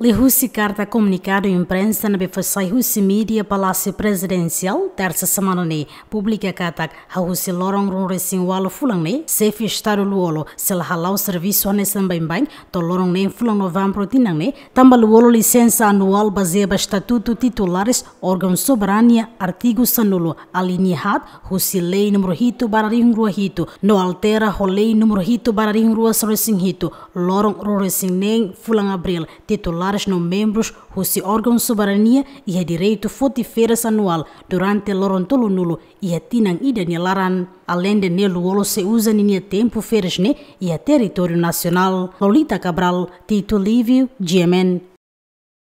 Russi carta comunicado imprensa na befasai Russi Media Palácio Presidencial, terça semana ne, publica katak hausi lorong rung resin walo fulang ne, sefi estado luolo, sel halau serviço anesan bain bain, to lorong ne fulang novembro tinang ne, tamba luolo licença anual baseada estatuto titulares, órgão soberania, artigo sanulo, alineado, Russi lei número hito bararim rua hito, no altera ho lei número hito bararim rua resin hito, lorong rung resin ne, fulang abril, titular parlamentares não membros seu órgão soberania e a direito fotiferas anual durante loron nulo e a tinang e danielaran. Além de nelo se usa ninia tempo feiras e a território nacional. Lolita Cabral, Tito Livio, GMN.